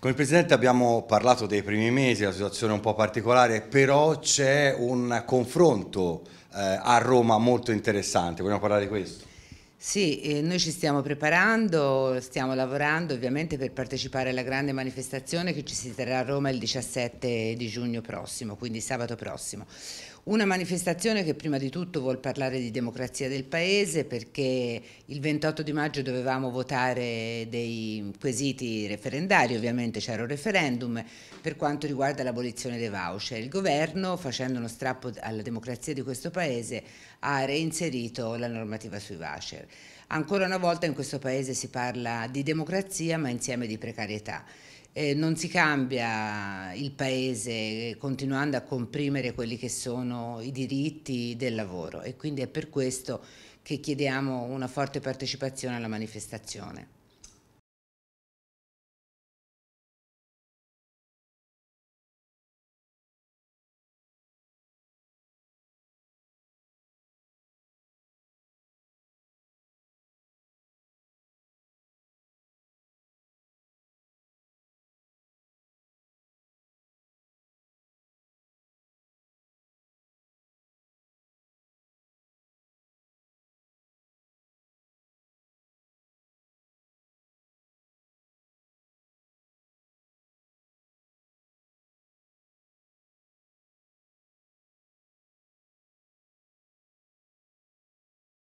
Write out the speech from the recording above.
Con il Presidente abbiamo parlato dei primi mesi, la situazione è un po' particolare, però c'è un confronto eh, a Roma molto interessante, vogliamo parlare di questo? Sì, eh, noi ci stiamo preparando, stiamo lavorando ovviamente per partecipare alla grande manifestazione che ci si terrà a Roma il 17 di giugno prossimo, quindi sabato prossimo. Una manifestazione che prima di tutto vuol parlare di democrazia del Paese perché il 28 di maggio dovevamo votare dei quesiti referendari, ovviamente c'era un referendum per quanto riguarda l'abolizione dei voucher. Il governo, facendo uno strappo alla democrazia di questo Paese, ha reinserito la normativa sui voucher. Ancora una volta in questo paese si parla di democrazia ma insieme di precarietà. Eh, non si cambia il paese continuando a comprimere quelli che sono i diritti del lavoro e quindi è per questo che chiediamo una forte partecipazione alla manifestazione.